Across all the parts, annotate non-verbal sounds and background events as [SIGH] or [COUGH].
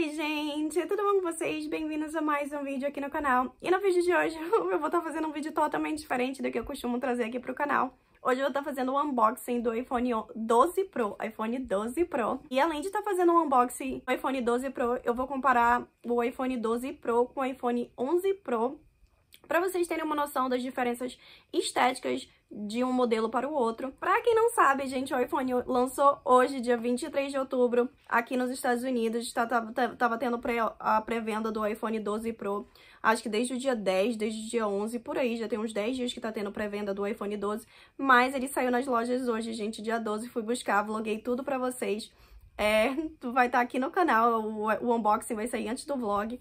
Oi, gente! Tudo bom com vocês? Bem-vindos a mais um vídeo aqui no canal. E no vídeo de hoje [LAUGHS] eu vou estar tá fazendo um vídeo totalmente diferente do que eu costumo trazer aqui pro canal. Hoje eu vou estar tá fazendo o um unboxing do iPhone 12 Pro, iPhone 12 Pro. E além de estar fazendo um unboxing do iPhone 12 tá Pro, eu vou comparar o iPhone 12 Pro com o iPhone 11 Pro para vocês terem uma noção das diferenças estéticas de um modelo para o outro. Para quem não sabe, gente, o iPhone lançou hoje, dia 23 de outubro, aqui nos Estados Unidos. Tava, tá, tá, tava tendo pré, a pré-venda do iPhone 12 Pro, acho que desde o dia 10, desde o dia 11, por aí. Já tem uns 10 dias que tá tendo pré-venda do iPhone 12, mas ele saiu nas lojas hoje, gente, dia 12. Fui buscar, vloguei tudo para vocês. É, tu vai estar tá aqui no canal, o, o unboxing vai sair antes do vlog.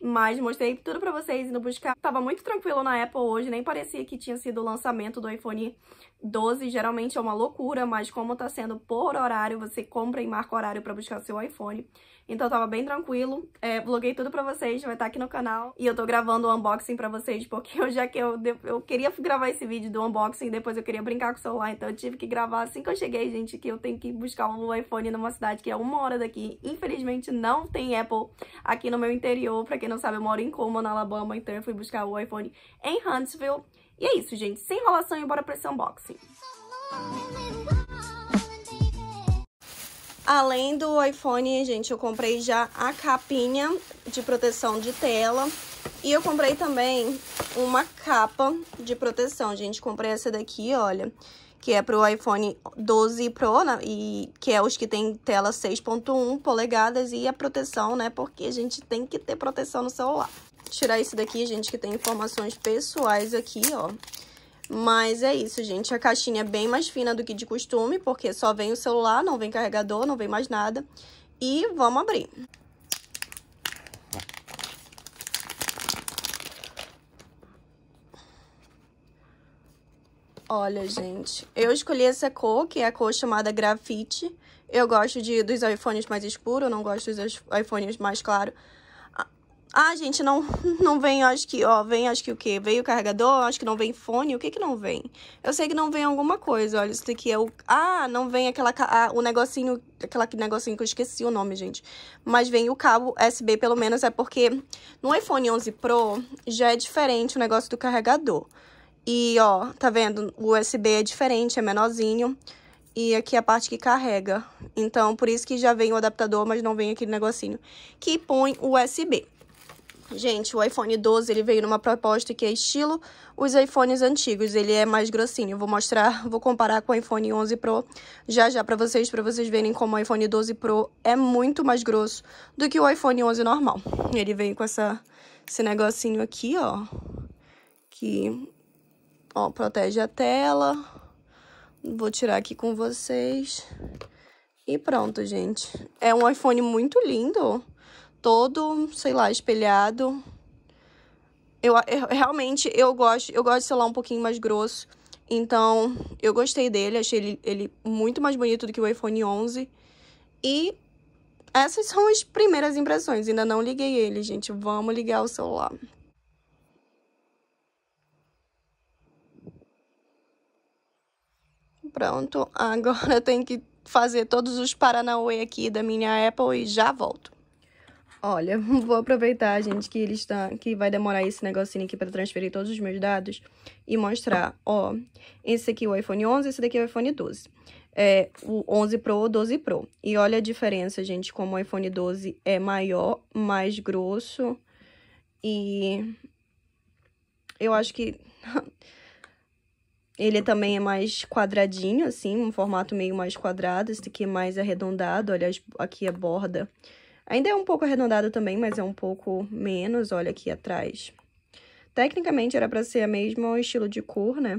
Mas mostrei tudo pra vocês indo buscar. Tava muito tranquilo na Apple hoje, nem parecia que tinha sido o lançamento do iPhone 12. Geralmente é uma loucura, mas como tá sendo por horário, você compra e marca horário pra buscar seu iPhone. Então tava bem tranquilo. É, bloguei tudo pra vocês, vai estar tá aqui no canal. E eu tô gravando o um unboxing pra vocês, porque eu já que eu, eu queria gravar esse vídeo do unboxing, depois eu queria brincar com o celular, então eu tive que gravar assim que eu cheguei, gente, que eu tenho que buscar um iPhone numa cidade que é uma hora daqui. Infelizmente não tem Apple aqui no meu interior. Pra quem não sabe, eu moro em Como na Alabama, então eu fui buscar o iPhone em Huntsville. E é isso, gente. Sem enrolação e bora pra esse unboxing. Além do iPhone, gente, eu comprei já a capinha de proteção de tela. E eu comprei também uma capa de proteção, gente. Comprei essa daqui, olha, que é pro iPhone 12 Pro, né? E que é os que tem tela 6.1 polegadas e a proteção, né? Porque a gente tem que ter proteção no celular. Tirar esse daqui, gente, que tem informações pessoais aqui, ó. Mas é isso, gente. A caixinha é bem mais fina do que de costume, porque só vem o celular, não vem carregador, não vem mais nada. E vamos abrir. Olha, gente, eu escolhi essa cor, que é a cor chamada grafite. Eu gosto de, dos iPhones mais escuros, não gosto dos iPhones mais claros. Ah, gente, não, [LAUGHS] não vem, acho que, ó, vem, acho que o quê? Veio o carregador, acho que não vem fone, o que que não vem? Eu sei que não vem alguma coisa, olha, isso daqui é o... Ah, não vem aquela, ah, o negocinho, aquela negocinho que eu esqueci o nome, gente. Mas vem o cabo USB, pelo menos, é porque no iPhone 11 Pro já é diferente o negócio do carregador. E, ó, tá vendo? O USB é diferente, é menorzinho. E aqui é a parte que carrega. Então, por isso que já vem o adaptador, mas não vem aquele negocinho que põe o USB. Gente, o iPhone 12 ele veio numa proposta que é estilo os iPhones antigos, ele é mais grossinho. Vou mostrar, [LAUGHS] vou comparar com o iPhone 11 Pro já já para vocês, para vocês verem como o iPhone 12 Pro é muito mais grosso do que o iPhone 11 normal. Ele vem com essa esse negocinho aqui, ó, que ó, protege a tela. Vou tirar aqui com vocês. E pronto, gente. É um iPhone muito lindo todo, sei lá, espelhado. Eu, eu, realmente eu gosto, eu gosto de celular um pouquinho mais grosso. Então, eu gostei dele, achei ele, ele muito mais bonito do que o iPhone 11. E essas são as primeiras impressões. Ainda não liguei ele, gente. Vamos ligar o celular. Pronto, agora [LAUGHS] eu tenho que fazer todos os paranauê aqui da minha Apple e já volto. Olha, [LAUGHS] vou aproveitar, gente, que eles está, que vai demorar esse negocinho aqui para transferir todos os meus dados e mostrar, ó, esse aqui é o iPhone 11, esse daqui é o iPhone 12. É, o 11 Pro ou 12 Pro. E olha a diferença, gente, como o iPhone 12 é maior, mais grosso e eu acho que [LAUGHS] ele também é mais quadradinho, assim, um formato meio mais quadrado, esse aqui é mais arredondado, olha aqui a borda Ainda é um pouco arredondado também, mas é um pouco menos, olha aqui atrás. Tecnicamente era para ser a mesma estilo de cor, né?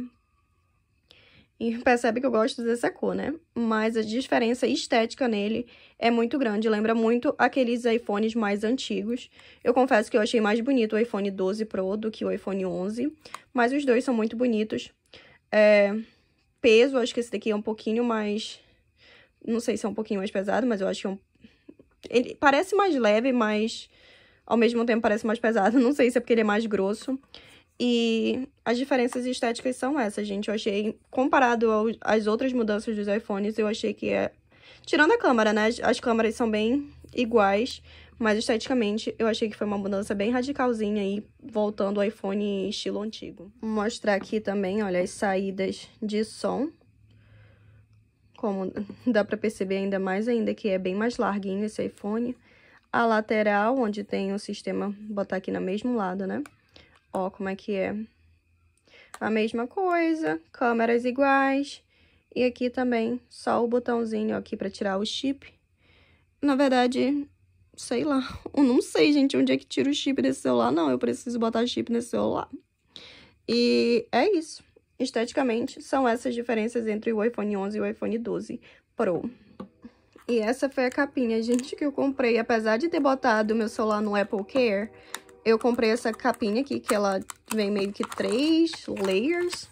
E [LAUGHS] percebe que eu gosto dessa cor, né? Mas a diferença estética nele é muito grande, lembra muito aqueles iPhones mais antigos. Eu confesso que eu achei mais bonito o iPhone 12 Pro do que o iPhone 11, mas os dois são muito bonitos. É... peso, acho que esse daqui é um pouquinho mais... Não sei se é um pouquinho mais pesado, mas eu acho que é um ele parece mais leve, mas ao mesmo tempo parece mais pesado. [LAUGHS] Não sei se é porque ele é mais grosso. E as diferenças estéticas são essas, gente. Eu achei, comparado às outras mudanças dos iPhones, eu achei que é... Tirando a câmera, né? As câmeras são bem iguais, mas esteticamente eu achei que foi uma mudança bem radicalzinha aí, voltando o iPhone estilo antigo. Vou mostrar aqui também, olha, as saídas de som como [LAUGHS] dá para perceber ainda mais ainda que é bem mais larguinho esse iPhone. A lateral, onde tem o sistema, botar aqui no mesmo lado, né? Ó como é que é. A mesma coisa, câmeras iguais. E aqui também, só o botãozinho aqui para tirar o chip. Na verdade, sei lá, [LAUGHS] eu não sei, gente, onde é que tira o chip desse celular. Não, eu preciso botar chip nesse celular. E é isso. Esteticamente, são essas diferenças entre o iPhone 11 e o iPhone 12 Pro. E essa foi a capinha, gente, que eu comprei. Apesar de ter botado meu celular no Apple Care, eu comprei essa capinha aqui, que ela vem meio que três layers.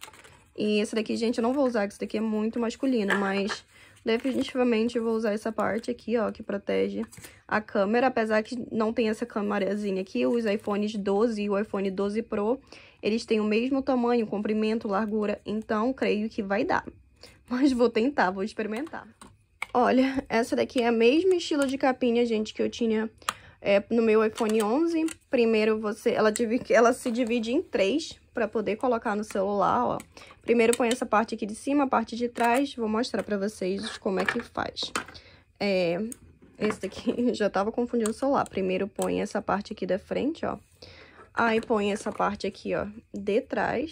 E essa daqui, gente, eu não vou usar, que essa daqui é muito masculina, mas Definitivamente vou usar essa parte aqui, ó, que protege a câmera. Apesar que não tem essa câmerazinha aqui, os iPhones 12 e o iPhone 12 Pro, eles têm o mesmo tamanho, comprimento, largura, então creio que vai dar. [LAUGHS] Mas vou tentar, vou experimentar. Olha, essa daqui é o mesmo estilo de capinha, gente, que eu tinha é, no meu iPhone 11. Primeiro, você, ela, divide, ela se divide em três para poder colocar no celular, ó. Primeiro põe essa parte aqui de cima, a parte de trás, vou mostrar para vocês como é que faz. É, esse daqui, [LAUGHS] já tava confundindo o celular. Primeiro põe essa parte aqui da frente, ó. Aí põe essa parte aqui, ó, de trás.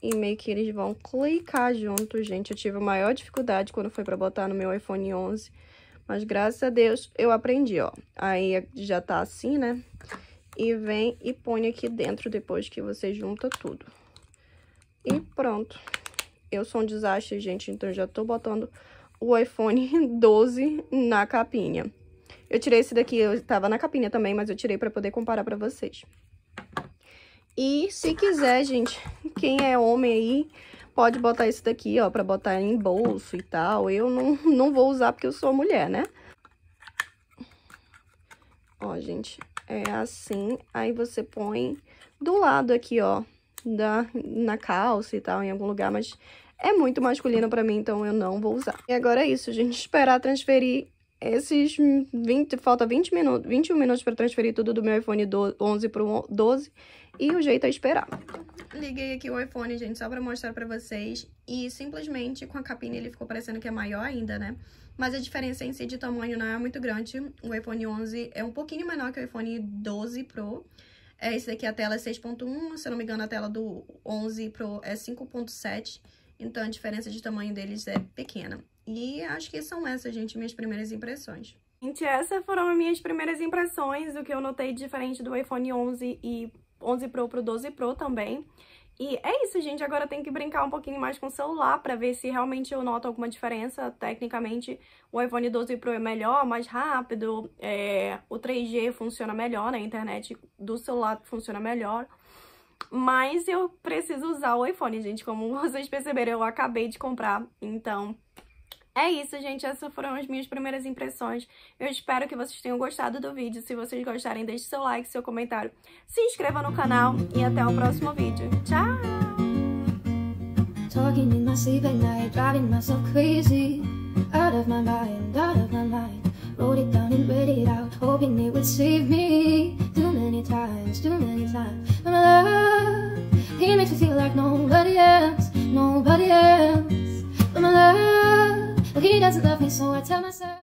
E meio que eles vão clicar junto, gente. Eu tive a maior dificuldade quando foi pra botar no meu iPhone 11. Mas graças a Deus eu aprendi, ó. Aí já tá assim, né? E vem e põe aqui dentro depois que você junta tudo. E pronto. Eu sou um desastre, gente, então já tô botando o iPhone 12 [LAUGHS] na capinha. Eu tirei esse daqui, eu tava na capinha também, mas eu tirei pra poder comparar pra vocês. E se quiser, gente, quem é homem aí, pode botar esse daqui, ó, pra botar em bolso e tal. Eu não, não vou usar porque eu sou mulher, né? Ó, gente, é assim, aí você põe do lado aqui, ó, da, na calça e tal, em algum lugar, mas é muito masculino pra mim, então eu não vou usar. E agora é isso, gente, esperar transferir esses 20, falta 20 minutos, 21 minutos pra transferir tudo do meu iPhone 11 pro 12, e o jeito é esperar. Liguei aqui o iPhone, gente, só pra mostrar pra vocês, e simplesmente com a capinha ele ficou parecendo que é maior ainda, né? mas a diferença em si de tamanho não é muito grande. O iPhone 11 é um pouquinho menor que o iPhone 12 Pro. É, esse daqui é a tela é 6.1, se eu não me engano a tela do 11 Pro é 5.7, então a diferença de tamanho deles é pequena. E acho que são essas, gente, minhas primeiras impressões. Gente, essas foram as minhas primeiras impressões, o que eu notei diferente do iPhone 11 e 11 Pro pro 12 Pro também. E é isso, gente. Agora eu tenho que brincar um pouquinho mais com o celular para ver se realmente eu noto alguma diferença. Tecnicamente, o iPhone 12 Pro é melhor, mais rápido, é... o 3G funciona melhor, né? A internet do celular funciona melhor. Mas eu preciso usar o iPhone, gente. Como [LAUGHS] vocês perceberam, eu acabei de comprar, então é isso, gente. Essas foram as minhas primeiras impressões. Eu espero que vocês tenham gostado do vídeo. Se vocês gostarem, deixe seu like, seu comentário. Se inscreva no canal e até o próximo vídeo. Tchau! Talking in my my my sleep at night, driving myself crazy Out out of of mind, mind Wrote it down and read it out, hoping it would save me. Too many times, too many times. I'm in love. He makes me feel like nobody else, nobody else. Well, he doesn't love me, so I tell myself.